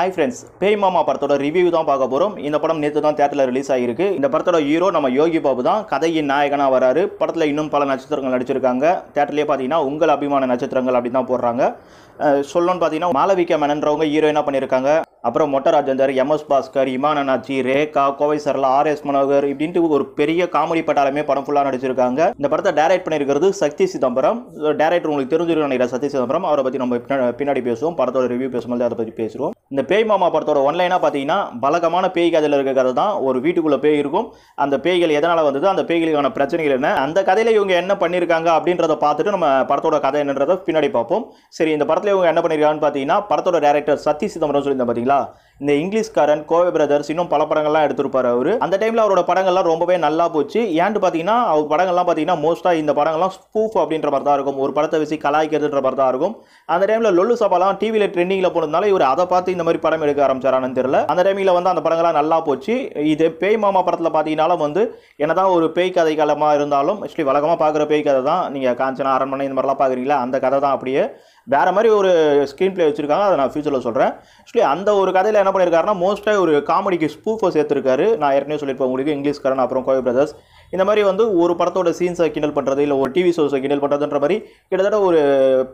hi friends பேய் மாமா படத்தோட ரிவ்யூ தான் பார்க்க போகிறோம் இந்த படம் நேற்று தான் தேட்டரில் ரிலீஸ் ஆகிருக்கு இந்த படத்தோட ஹீரோ நம்ம யோகி பாபு தான் கதையின் நாயகனாக வராரு படத்தில் இன்னும் பல நட்சத்திரங்கள் நடிச்சிருக்காங்க தேட்டர்லேயே பார்த்தீங்கன்னா உங்கள் அபிமான நட்சத்திரங்கள் அப்படின்னு தான் போடுறாங்க சொல்லணும்னு பார்த்தீங்கன்னா மாலவிக்கா மேனன்றவங்க ஹீரோயினாக பண்ணியிருக்காங்க அப்புறம் மொட்டை ராஜேந்தர் எம்எஸ் பாஸ்கர் இமானநாச்சி ரேகா கோவை சரலா ஆர் எஸ் மனோகர் இப்படின்ட்டு ஒரு பெரிய காமெடி பட்டாலுமே படம் ஃபுல்லாக நடிச்சிருக்காங்க இந்த படத்தை டைரக்ட் பண்ணியிருக்கிறது சக்தி சிதம்பரம் டேரக்டர் உங்களுக்கு தெரிஞ்சிருக்க நினைக்கிற சக்தி சிதம்பரம் அவரை பற்றி நம்ம பின்னாடி பேசுவோம் படத்தோட ரிவ்யூ பேசும்போது அதை பற்றி பேசுவோம் இந்த பேய் மாமா படத்தோட ஒன்லைனாக பார்த்தீங்கன்னா பலகமான பேய் கதையில் இருக்க கதை தான் ஒரு வீட்டுக்குள்ளே பேய் இருக்கும் அந்த பேய்கள் எதனால் வந்தது அந்த பேய்களுக்கான பிரச்சனைகள் என்ன அந்த கதையில் இவங்க என்ன பண்ணியிருக்காங்க அப்படின்றத பார்த்துட்டு நம்ம படத்தோட கதை என்னன்றதை பின்னாடி பார்ப்போம் சரி இந்த படத்தில் இவங்க என்ன பண்ணியிருக்காங்கன்னு பார்த்தீங்கன்னா படத்தோட டேரக்டர் சத்தி சிதம்பரம் சொல்லியிருந்தேன் பார்த்தீங்களா मिला இந்த இங்கிலீஷ்காரன் கோவை பிரதர்ஸ் இன்னும் பல படங்கள்லாம் எடுத்திருப்பார் அவர் அந்த டைமில் அவரோட படங்கள்லாம் ரொம்பவே நல்லா போச்சு ஏன்ட்டு பார்த்தீங்கன்னா அவர் படங்கள்லாம் பார்த்தீங்கன்னா மோஸ்ட்டாக இந்த படங்கள்லாம் ஸ்பூஃப் அப்படின்ற மாதிரி தான் இருக்கும் ஒரு படத்தை வச்சு கலாய்க்கிறதுன்ற மாதிரி தான் இருக்கும் அந்த டைமில் லொல்லு சபாலாம் டிவியில் ட்ரெண்டிங்கில் போனதுனால இவர் அதை பார்த்து இந்த மாதிரி படம் எடுக்க ஆரம்பிச்சாரான்னு தெரியல அந்த டைமில் வந்து அந்த படங்கள்லாம் நல்லா போச்சு இது பேய் மாமா படத்தில் பார்த்தீங்கனாலும் வந்து என்னதான் ஒரு பேய் கதை காலமாக இருந்தாலும் ஆக்சுவலி வழக்கமாக பார்க்குற பேய் கதை தான் நீங்கள் காஞ்சனா அரண்மனை இந்த மாதிரிலாம் பார்க்குறீங்களா அந்த கதை தான் அப்படியே வேறு மாதிரி ஒரு ஸ்க்ரீன் ப்ளே வச்சுருக்காங்க அதை நான் ஃபியூச்சரில் சொல்கிறேன் ஆக்சுவலி அந்த ஒரு கதையில் என்ன என்ன பண்ணியிருக்காருன்னா மோஸ்ட்டாக ஒரு காமெடிக்கு ஸ்பூஃபை சேர்த்துருக்காரு நான் ஏற்கனவே சொல்லியிருப்பேன் உங்களுக்கு இங்கிலீஷ்காரன் அப்புறம் கோவை பிரதர்ஸ் இந்த மாதிரி வந்து ஒரு படத்தோட சீன்ஸை கிண்டல் பண்ணுறது இல்லை ஒரு டிவி ஷோஸை கிண்டல் பண்ணுறதுன்ற மாதிரி கிட்டத்தட்ட ஒரு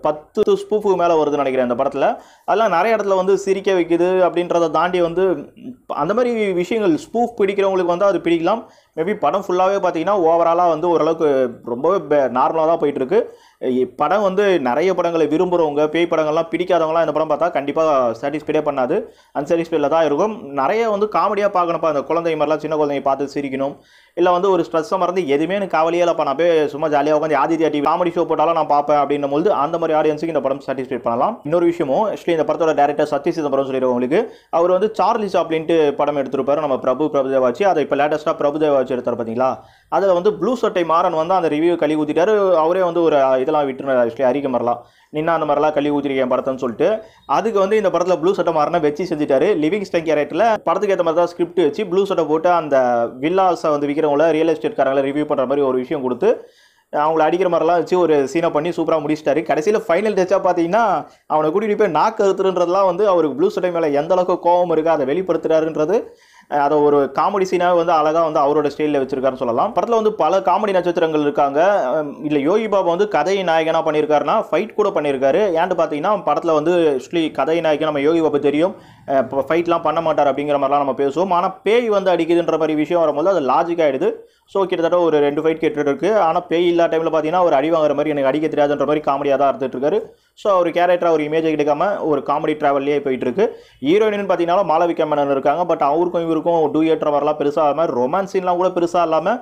பத்து ஸ்பூஃபுக்கு மேலே வருதுன்னு நினைக்கிறேன் அந்த படத்தில் அதெல்லாம் நிறைய இடத்துல வந்து சிரிக்க வைக்குது அப்படின்றத தாண்டி வந்து அந்த மாதிரி விஷயங்கள் ஸ்பூஃப் பிடிக்கிறவங்களுக்கு வந்து அது பிடிக்கலாம் மேபி படம் ஃபுல்லாகவே பார்த்தீங்கன்னா ஓவராலாக வந்து ஓரளவுக்கு ரொம்பவே நார்மலாக தான் போயிட்டுருக்கு படம் வந்து நிறைய படங்களை விரும்புகிறவங்க பேய் படங்கள்லாம் பிடிக்காதவங்களாம் இந்த படம் பார்த்தா கண்டிப்பாக சாட்டிஸ்ஃபைடே பண்ணாது அன்சாட்டிஸ்ஃபைடில் தான் இருக்கும் நிறைய வந்து காமெடியாக பார்க்கணும்ப்பா அந்த குழந்தை மாதிரிலாம் சின்ன குழந்தைங்க பார்த்து சிரிக்கணும் இல்லை வந்து ஒரு ஸ்ட்ரெஸ்ஸை மறந்து எதுவுமே எனக்கு கவலையே இல்லைப்பா நான் போய் சும்மா ஜாலியாக உட்காந்து ஆதித்யா டிவி காமெடி ஷோ போட்டாலும் நான் பார்ப்பேன் அப்படின்னும் போது அந்த மாதிரி ஆடியன்ஸுக்கு இந்த படம் சாட்டிஸ்ஃபைட் பண்ணலாம் இன்னொரு விஷயமும் ஆக்சுவலி இந்த படத்தோட டேரக்டர் சத்ய சிதம்பரம் சொல்லிடுவோம் உங்களுக்கு அவர் வந்து சார்லி அப்படின்ட்டு படம் எடுத்துருப்பார் நம்ம பிரபு பிரபுதேவாச்சு அதை இப்போ லேட்டஸ்ட்டாக பிரபுதேவா வச்சு எடுத்தார் பார்த்தீங்களா அதில் வந்து ப்ளூ சட்டை மாறன் வந்து அந்த ரிவ்யூ கழி ஊற்றிட்டாரு அவரே வந்து ஒரு இதெல்லாம் விட்டுருந்தார் ஆக்சுவலி அறிக்கை மரலாம் நின்னா அந்த மாதிரிலாம் கழி ஊற்றிருக்கேன் படத்தை சொல்லிட்டு அதுக்கு வந்து இந்த படத்தில் ப்ளூ சட்டை மாறனை வச்சு செஞ்சுட்டாரு லிவிங் ஸ்டன் கேரக்டரில் படத்துக்கு ஏற்ற மாதிரி தான் ஸ்கிரிப்ட் வச்சு ப்ளூ சட்டை போட்டு அந்த வில்லாஸை வந்து விற்கிறவங்கள ரியல் எஸ்டேட்காரங்களை ரிவ்யூ பண்ணுற மாதிரி ஒரு விஷயம் கொடுத்து அவங்கள அடிக்கிற மாதிரிலாம் வச்சு ஒரு சீனை பண்ணி சூப்பராக முடிச்சிட்டாரு கடைசியில் ஃபைனல் டச்சாக பார்த்தீங்கன்னா அவனை கூட்டிகிட்டு போய் நாக்கு அறுத்துறதுலாம் வந்து அவருக்கு ப்ளூ சட்டை மேலே எந்த அளவுக்கு கோபம் இருக்குது அதை வெளிப்படுத்துறாருன்றது அதை ஒரு காமெடி சீனாக வந்து அழகாக வந்து அவரோட ஸ்டைலில் வச்சிருக்காருன்னு சொல்லலாம் படத்தில் வந்து பல காமெடி நட்சத்திரங்கள் இருக்காங்க இல்லை யோகி பாபா வந்து கதை நாயகனாக பண்ணியிருக்காருன்னா ஃபைட் கூட பண்ணியிருக்காரு ஏன்ட்டு பார்த்தீங்கன்னா படத்தில் வந்து ஸ்லி கதை நாயகன் நம்ம யோகி பாபா தெரியும் ஃபைட்லாம் பண்ண மாட்டார் அப்படிங்கிற மாதிரிலாம் நம்ம பேசுவோம் ஆனால் பேய் வந்து அடிக்குதுன்ற மாதிரி விஷயம் வரும்போது அது லாஜிக் ஆகிடுது ஸோ கிட்டத்தட்ட ஒரு ரெண்டு ஃபைட் கேட்டுட்டு இருக்குது ஆனால் பேய் இல்லாத டைமில் பார்த்தீங்கன்னா ஒரு அடி வாங்குற மாதிரி எனக்கு அடிக்க தெரியாதுன்ற மாதிரி காமெடியாக தான் இருந்துட்டு இருக்காரு ஸோ அவர் கேரக்டராக ஒரு இமேஜை எடுக்காமல் ஒரு காமெடி ட்ராவல்லே போயிட்டு இருக்கு ஹீரோயின்னு பார்த்தீங்கன்னா மாலவிகா மேனன் இருக்காங்க பட் அவருக்கும் இவருக்கும் டூ வரலாம் பெருசாக இல்லாமல் ரொமான்ஸின்லாம் கூட பெருசாக இல்லாமல்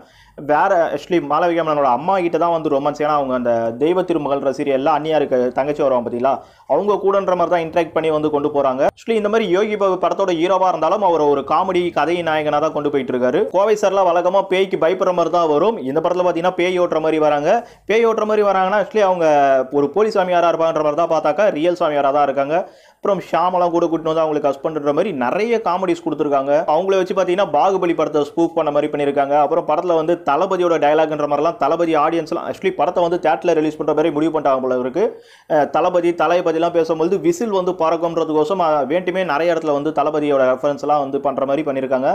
வேற ஆக்சுவலி மாலவிகா மேனோட அம்மா கிட்ட தான் வந்து ரொமான்ஸ் ஏன்னா அவங்க அந்த தெய்வ திருமகள்ன்ற எல்லாம் அந்நியா இருக்க தங்கச்சி வருவாங்க பார்த்தீங்களா அவங்க கூடன்ற மாதிரி தான் இன்ட்ராக்ட் பண்ணி வந்து கொண்டு போறாங்க ஆக்சுவலி இந்த மாதிரி யோகி பாபு படத்தோட ஹீரோவா இருந்தாலும் அவர் ஒரு காமெடி கதை நாயகனாக தான் கொண்டு போயிட்டு இருக்காரு கோவை சார்லாம் வழக்கமா பேய்க்கு பயப்படுற மாதிரி தான் வரும் இந்த படத்தில் பார்த்தீங்கன்னா பேய் ஓட்டுற மாதிரி வராங்க பேய் ஓட்டுற மாதிரி வராங்கன்னா ஆக்சுவலி அவங்க ஒரு போலி சாமியாரா இருப்பாங்கன்ற மாதிரி தான் பார்த்தாக்கா ரியல் சாமியாரா தான் இருக்காங்க அப்புறம் ஷாமெல்லாம் கூட கூட்டிட்டு வந்து அவங்களுக்கு ஹஸ்பண்ட்ன்ற மாதிரி நிறைய காமெடிஸ் கொடுத்துருக்காங்க அவங்கள வச்சு பார்த்தீங்கன்னா பாகுபலி படத்தை ஸ்பூக் பண்ண மாதிரி பண்ணியிருக்காங்க அப்புறம் படத்தில் வந்து தளபதியோட டயலாக்ன்ற மாதிரிலாம் தளபதி ஆடியன்ஸ்லாம் ஆக்சுவலி படத்தை வந்து தேட்டரில் ரிலீஸ் பண்ணுற மாதிரி முடிவு பண்ணிட்டாங்க போல இருக்குது தளபதி தலைபதிலாம் பேசும்போது விசில் வந்து பறக்கும்ன்றதுக்கோசம் வேண்டுமே நிறைய இடத்துல வந்து தளபதியோட ரெஃபரன்ஸ்லாம் வந்து பண்ணுற மாதிரி பண்ணியிருக்காங்க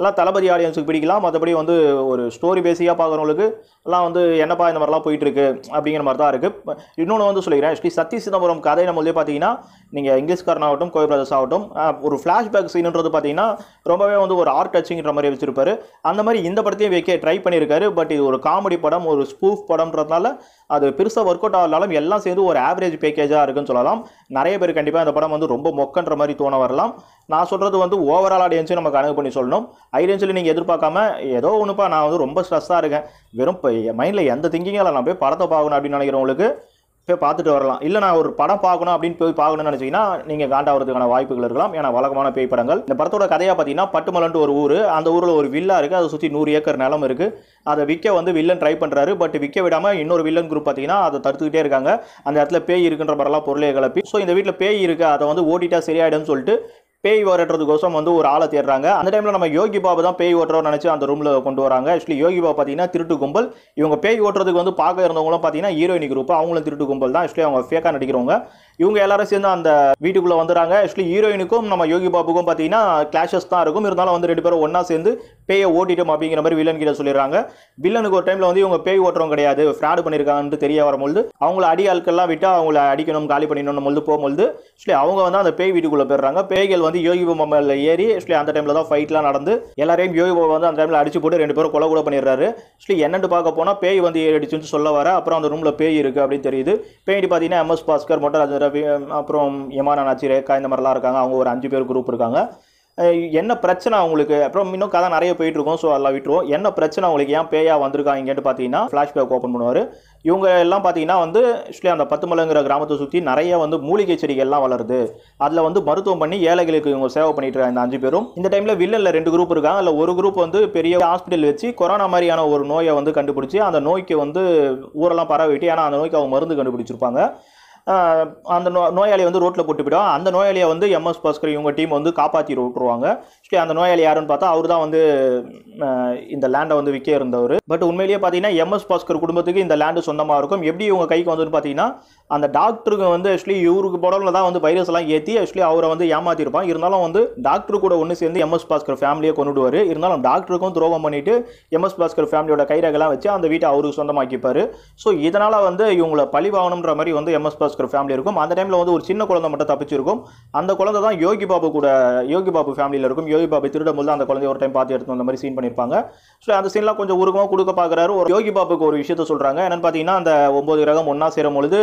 எல்லாம் தளபதி ஆடியன்ஸுக்கு பிடிக்கலாம் மற்றபடி வந்து ஒரு ஸ்டோரி பேஸியாக பார்க்குறவங்களுக்கு எல்லாம் வந்து என்னப்பா இந்த மாதிரிலாம் போயிட்டுருக்கு அப்படிங்கிற மாதிரி தான் இருக்குது இன்னொன்று வந்து சொல்லிக்கிறேன் ஆக்சுவலி சத்தி சிதம்பரம் கதை நம்மளே பார்த்தீங்கன்னா நீங்கள் இங்கிலீஷ் ஜெங்கிஸ்காரன் ஆகட்டும் கோய் பிரதர்ஸ் ஆகட்டும் ஒரு ஃப்ளாஷ்பேக் சீனுன்றது பார்த்தீங்கன்னா ரொம்பவே வந்து ஒரு ஆர்ட் டச்சிங்கிற மாதிரி வச்சிருப்பாரு அந்த மாதிரி இந்த படத்தையும் வைக்க ட்ரை பண்ணியிருக்காரு பட் இது ஒரு காமெடி படம் ஒரு ஸ்பூஃப் படம்ன்றதுனால அது பெருசாக ஒர்க் அவுட் ஆகலாலும் எல்லாம் சேர்ந்து ஒரு ஆவரேஜ் பேக்கேஜாக இருக்குன்னு சொல்லலாம் நிறைய பேர் கண்டிப்பாக அந்த படம் வந்து ரொம்ப மொக்கன்ற மாதிரி தோண வரலாம் நான் சொல்கிறது வந்து ஓவரால் ஆடியன்ஸும் நமக்கு அணுகு பண்ணி சொல்லணும் ஐடியன்ஸில் நீங்கள் எதிர்பார்க்காம ஏதோ ஒன்றுப்பா நான் வந்து ரொம்ப ஸ்ட்ரெஸ்ஸாக இருக்கேன் வெறும் மைண்டில் எந்த திங்கிங்கில் நான் போய் படத்தை பார்க்கணும் அப்படின்னு நினைக்கிறவங்களுக்கு போய் பார்த்துட்டு வரலாம் இல்லை நான் ஒரு படம் பார்க்கணும் அப்படின்னு போய் பார்க்கணும்னு நினச்சிங்கன்னா நீங்கள் காண்டாவதுக்கான வாய்ப்புகள் இருக்கலாம் ஏன்னா வழக்கமான பேய் படங்கள் இந்த படத்தோட கதையாக பார்த்தீங்கன்னா பட்டுமலன்ட்டு ஒரு ஊர் அந்த ஊரில் ஒரு வில்லா இருக்குது அதை சுற்றி நூறு ஏக்கர் நிலம் இருக்குது அதை விற்க வந்து வில்லன் ட்ரை பண்ணுறாரு பட் விற்க விடாமல் இன்னொரு வில்லன் குரூப் பார்த்தீங்கன்னா அதை தடுத்துக்கிட்டே இருக்காங்க அந்த இடத்துல பேய் இருக்குன்ற மாதிரிலாம் பொருளை கிளப்பி ஸோ இந்த வீட்டில் பேய் இருக்குது அதை வந்து ஓடிட்டா சரியாயிடும்னு சொல்லிட்டு பேய் வரட்டுறதுக்கோசம் வந்து ஒரு ஆளை தேடுறாங்க அந்த டைமில் நம்ம யோகி பாபு தான் பேய் ஓட்டுறவர் நினச்சி அந்த ரூமில் கொண்டு வராங்க ஆக்சுவலி யோகி பாபு பார்த்தீங்கன்னா திருட்டு கும்பல் இவங்க பேய் ஓட்டுறதுக்கு வந்து பார்க்க இருந்தவங்களும் பார்த்தீங்கன்னா ஹீரோயினி குரூப் அவங்களும் திருட்டு கும்பல் தான் ஆக்சுவலி அவங்க ஃபேக்காக நடிக்கிறவங்க இவங்க எல்லாரும் சேர்ந்து அந்த வீட்டுக்குள்ளே வந்துறாங்க ஆக்சுவலி ஹீரோயினுக்கும் நம்ம யோகி பாபுக்கும் பார்த்தீங்கன்னா கிளாஷஸ் தான் இருக்கும் இருந்தாலும் வந்து ரெண்டு பேரும் ஒன்றா சேர்ந்து பேயை ஓட்டிட்டோம் அப்படிங்கிற மாதிரி வில்லன் கிட்ட சொல்லிடுறாங்க வில்லனுக்கு ஒரு டைமில் வந்து இவங்க பேய் ஓட்டுறவங்க கிடையாது ஃப்ராடு பண்ணியிருக்காங்க தெரிய வரும்போது அவங்கள அடி ஆட்கள்லாம் விட்டு அவங்கள அடிக்கணும் காலி பண்ணிடணும் பொழுது போகும்போது ஆக்சுவலி அவங்க வந்து அந்த பேய் வீட்டுக்குள்ளே போயிடுறாங்க பேய்கள் வந்து யோகி பொம்மையில் ஏறி ஆக்சுவலி அந்த டைமில் தான் ஃபைட்லாம் நடந்து எல்லாரையும் யோகி பொம்மை வந்து அந்த டைமில் அடிச்சு போட்டு ரெண்டு பேரும் கொலை கூட பண்ணிடுறாரு ஆக்சுவலி என்னென்னு பார்க்க போனால் பேய் வந்து ஏறி அடிச்சுன்னு சொல்ல வர அப்புறம் அந்த ரூமில் பேய் இருக்குது அப்படின்னு தெரியுது பேயிட்டு பார்த்தீங்கன்னா எம்எஸ் பாஸ்கர் மொட்டராஜ் ரவி அப்புறம் யமானா நாச்சி ரேகா இந்த மாதிரிலாம் இருக்காங்க அவங்க ஒரு அஞ்சு பேர் குரூப் இருக்காங்க என்ன பிரச்சனை அவங்களுக்கு அப்புறம் இன்னும் கதை நிறைய போயிட்டு இருக்கோம் ஸோ அதெல்லாம் விட்டுருவோம் என்ன பிரச்சனை அவங்களுக்கு ஏன் பேயா வந்திருக்காங்கன்ட்டு பார்த்தீங்கன்னா ஃப்ளாஷ்பேக் ஓப்பன் பண்ணுவார் இவங்க எல்லாம் பார்த்தீங்கன்னா வந்து ஆக்சுவலி அந்த பத்துமலைங்கிற கிராமத்தை சுற்றி நிறைய வந்து மூலிகை செடிகள்லாம் வளருது அதில் வந்து மருத்துவம் பண்ணி ஏழைகளுக்கு இவங்க சேவை பண்ணிட்டு இருக்காங்க இந்த அஞ்சு பேரும் இந்த டைமில் வில்லனில் ரெண்டு குரூப் இருக்காங்க அதில் ஒரு குரூப் வந்து பெரிய ஹாஸ்பிட்டல் வச்சு கொரோனா மாதிரியான ஒரு நோயை வந்து கண்டுபிடிச்சி அந்த நோய்க்கு வந்து ஊரெல்லாம் பரவிட்டு ஏன்னா அந்த நோய்க்கு அவங்க மருந்து கண்டுபிடிச்சிருப்பாங்க அந்த நோ நோயாளியை வந்து ரோட்டில் போட்டு போயிடும் அந்த நோயாளியை வந்து எம்எஸ் பாஸ்கர் இவங்க டீம் வந்து காப்பாற்றி விட்டுருவாங்க ஸோ அந்த நோயாளி யாருன்னு பார்த்தா அவர் தான் வந்து இந்த லேண்டை வந்து விற்க இருந்தவர் பட் உண்மையிலேயே பார்த்தீங்கன்னா எம்எஸ் பாஸ்கர் குடும்பத்துக்கு இந்த லேண்டு சொந்தமாக இருக்கும் எப்படி இவங்க கைக்கு வந்து பார்த்தீங்கன்னா அந்த டாக்டருக்கு வந்து ஆக்சுவலி இவருக்கு புடவில் தான் வந்து வைரஸ் எல்லாம் ஏற்றி ஆக்சுவலி அவரை வந்து ஏமாற்றிருப்பான் இருந்தாலும் வந்து டாக்டர் கூட ஒன்று சேர்ந்து எம்எஸ் பாஸ்கர் ஃபேமிலியை கொண்டுடுவார் இருந்தாலும் டாக்டருக்கும் துரோகம் பண்ணிவிட்டு எம்எஸ் பாஸ்கர் ஃபேமிலியோட கைரகெல்லாம் வச்சு அந்த வீட்டை அவருக்கு சொந்தமாக்கிப்பார் ஸோ இதனால் வந்து இவங்களை பழிவாகணுன்ற மாதிரி வந்து எம்எஸ் பாஸ்கர் மெம்பர்ஸ்க்கு ஃபேமிலி இருக்கும் அந்த டைமில் வந்து ஒரு சின்ன குழந்தை மட்டும் தப்பிச்சிருக்கும் அந்த குழந்தை தான் யோகி பாபு கூட யோகி பாபு ஃபேமிலியில் இருக்கும் யோகி பாபு திருடும்போது அந்த குழந்தைய ஒரு டைம் பார்த்து எடுத்து அந்த மாதிரி சீன் பண்ணியிருப்பாங்க ஸோ அந்த சீன்லாம் கொஞ்சம் உருவமாக கொடுக்க பார்க்குறாரு ஒரு யோகி பாபுக்கு ஒரு விஷயத்த சொல்கிறாங்க என்னென்னு பார்த்தீங்கன்னா அந்த ஒம்பது கிரகம் ஒன்றா சேரும் பொழுது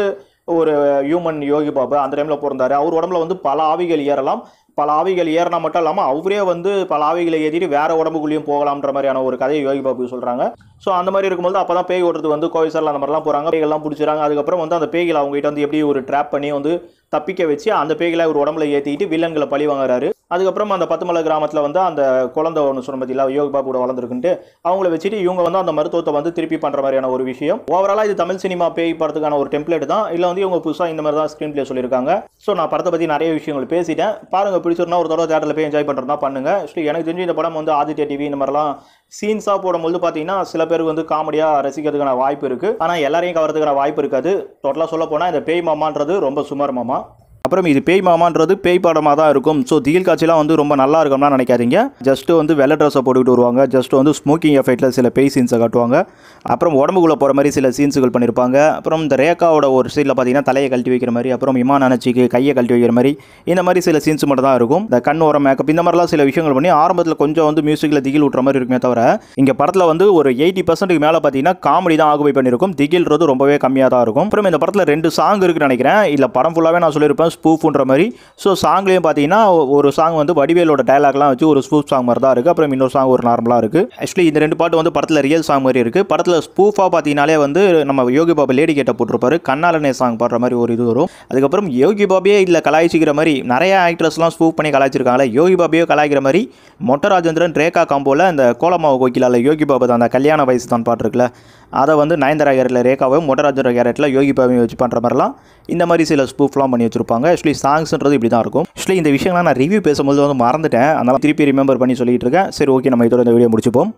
ஒரு ஹியூமன் யோகி பாபு அந்த டைமில் பிறந்தார் அவர் உடம்புல வந்து பல ஆவிகள் ஏறலாம் பல ஆவிகள் ஏறினா மட்டும் இல்லாமல் அவரே வந்து பல ஆவிகளை ஏற்றிட்டு வேறு உடம்புக்குள்ளேயும் போகலாம்ன்ற மாதிரியான ஒரு கதையை யோகி பாபு சொல்கிறாங்க ஸோ அந்த மாதிரி இருக்கும்போது அப்போ தான் பேய் ஓடுறது வந்து கோவிசரில் அந்த மாதிரிலாம் போகிறாங்க பேய்கள்லாம் பிடிச்சிறாங்க அதுக்கப்புறம் வந்து அந்த பேய்களை அவங்ககிட்ட வந்து எப்படி ஒரு ட்ராப் பண்ணி வந்து தப்பிக்க வச்சு அந்த பேய்களை ஒரு உடம்புல ஏற்றிக்கிட்டு வில்லன்களை பழி வாங்குறாரு அதுக்கப்புறம் அந்த பத்துமலை கிராமத்தில் வந்து அந்த குழந்தை ஒன்று சொன்ன பற்றியில் யோகி பாபு கூட வளர்ந்துருக்குன்ட்டு அவங்கள வச்சுட்டு இவங்க வந்து அந்த மருத்துவத்தை வந்து திருப்பி பண்ணுற மாதிரியான ஒரு விஷயம் ஓவராலாக இது தமிழ் சினிமா பேய் படத்துக்கான ஒரு டெம்ப்ளேட் தான் இல்லை வந்து இவங்க புதுசாக இந்த மாதிரி தான் ஸ்க்ரீன் பிளே சொல்லியிருக்காங்க ஸோ நான் படத்தை பற்றி நிறைய விஷயங்கள் பேசிட்டேன் பாருங்கள் பிடிச்சிருந்தா ஒரு தடவை தேட்டரில் போய் என்ஜாய் பண்ணுறதா பண்ணுங்கள் ஸோ எனக்கு தெரிஞ்சு இந்த படம் வந்து ஆதித்யா டிவி இந்த மாதிரிலாம் சீன்ஸாக போடும்போது பார்த்தீங்கன்னா சில பேர் வந்து காமெடியாக ரசிக்கிறதுக்கான வாய்ப்பு இருக்குது ஆனால் எல்லாரையும் கவரத்துக்கான வாய்ப்பு இருக்காது டோட்டலாக சொல்ல போனால் இந்த பேய் மாமான்றது ரொம்ப சுமார் மாமா அப்புறம் இது பேய் மாமான்றது பேய் படமாக தான் இருக்கும் ஸோ திகில் காட்சிலாம் வந்து ரொம்ப நல்லா இருக்கும்னா நினைக்காதீங்க ஜஸ்ட்டு வந்து வெள்ளை ட்ரெஸ்ஸை போட்டுக்கிட்டு வருவாங்க ஜஸ்ட் வந்து ஸ்மோக்கிங் எஃபெக்ட்டில் சில பேய் சீன்ஸை காட்டுவாங்க அப்புறம் உடம்புக்குள்ளே போகிற மாதிரி சில சீன்ஸுகள் பண்ணியிருப்பாங்க அப்புறம் இந்த ரேகாவோட ஒரு சீனில் பார்த்தீங்கன்னா தலையை கழட்டி வைக்கிற மாதிரி அப்புறம் இமான் அணைச்சிக்கு கையை கழட்டி வைக்கிற மாதிரி இந்த மாதிரி சில சீன்ஸ் மட்டும் தான் இருக்கும் இந்த கண் ஓரம் மேக்கப் இந்த மாதிரிலாம் சில விஷயங்கள் பண்ணி ஆரம்பத்தில் கொஞ்சம் வந்து மியூசிக்கில் திகில் விட்ற மாதிரி இருக்குமே தவிர இங்கே படத்தில் வந்து ஒரு எயிட்டி பர்சன்ட்டுக்கு மேலே பார்த்தீங்கன்னா காமெடி தான் ஆகுபை பண்ணியிருக்கும் திகில்றது ரொம்பவே கம்மியாக தான் இருக்கும் அப்புறம் இந்த படத்தில் ரெண்டு சாங் இருக்குன்னு நினைக்கிறேன் இல்லை படம் ஃபுல்லாகவே நான் சொல்லியிருப்பேன் ஸ்பூஃப்ன்ற மாதிரி ஸோ சாங்லேயும் பார்த்தீங்கன்னா ஒரு சாங் வந்து வடிவேலோட டைலாக்லாம் வச்சு ஒரு ஸ்பூஃப் சாங் மாதிரி தான் இருக்குது அப்புறம் இன்னொரு சாங் ஒரு நார்மலாக இருக்குது ஆக்சுவலி இந்த ரெண்டு பாட்டு வந்து படத்தில் ரியல் சாங் மாதிரி இருக்குது படத்தில் ஸ்பூஃபாக பார்த்தீங்கனாலே வந்து நம்ம யோகி பாபு லேடி கேட்ட போட்டிருப்பாரு கண்ணாலனே சாங் பாடுற மாதிரி ஒரு இது வரும் அதுக்கப்புறம் யோகி பாபியே இதில் கலாய்ச்சிக்கிற மாதிரி நிறைய ஆக்ட்ரஸ்லாம் ஸ்பூஃப் பண்ணி கலாய்ச்சிருக்காங்களே யோகி பாபியோ கலாய்க்கிற மாதிரி மொட்ட ராஜேந்திரன் ரேகா காம்போவில் அந்த கோலமாவு கோக்கிலால் யோகி பாபா தான் அந்த கல்யாண வயசு தான் பாட்டுருக்குல்ல அதை வந்து நயந்தரா கேரட்டில் ரேகாவையும் மொட்டராஜன் கேரட்டில் யோகி பாபியும் வச்சு பண்ணுற மாதிரிலாம் இந்த மாதிரி சில ஸ்பூஃப்லாம் பண்ணி வச்சுருப்பாங்க ஆக்சுவலி சாங்ஸ்ன்றது இப்படி தான் இருக்கும் ஆக்சுவலி இந்த விஷயங்கள்லாம் நான் ரிவ்யூ பேசும்போது வந்து மறந்துட்டேன் அதனால் திருப்பி ரிமெம்பர் பண்ணி சொல்லிட்டு இருக்கேன் சரி ஓகே நம்ம இதோட இந்த வீடியோ முடிச்சுப்போம்